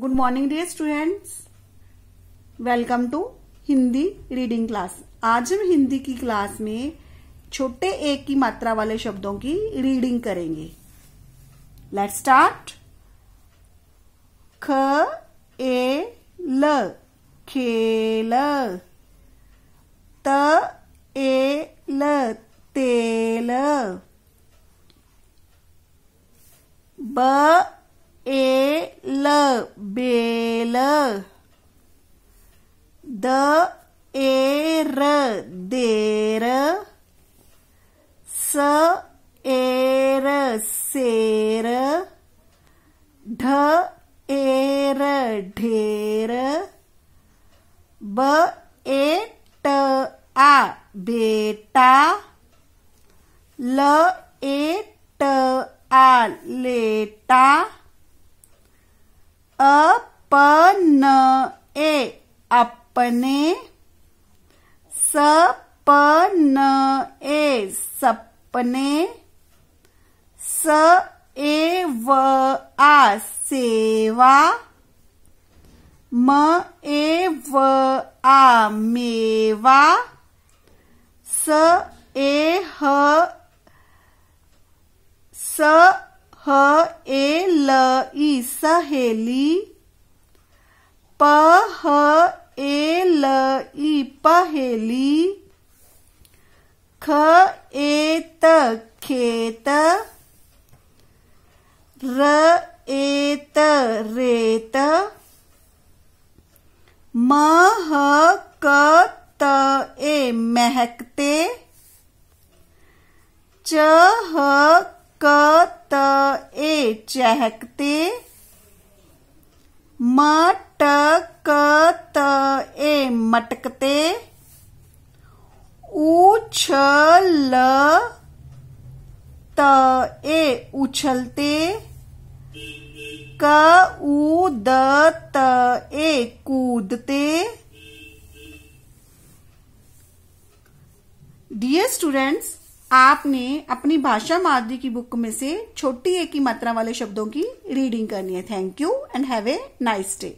good morning dear students welcome to Hindi reading class आज हम हिंदी की क्लास में छोटे एक की मात्रा वाले शब्दों की रीडिंग करेंगे लेट स्टार्ट ख ए ल खेल त ए ल तेल ब A L Bel The A R There S A R Ser D A R Dher B A T A Beta L A T A Leta अपन ए अपने सपन ए सपने स ए व आ सेवा म ए व आ मेवा स ए ह स ह ए ल ई सहेली प ह ए ल ई पहेली ख ए त खेत र ए त रेत म ह क त ए महकते च ह क त ए चहकते म ट क त ए मटकते उ छ ल त ए उछलते क उ द त ए कूदते डियर स्टूडेंट्स आपने अपनी भाषा माधुरी की बुक में से छोटी एक ही मात्रा वाले शब्दों की रीडिंग करनी है thank you and have a nice day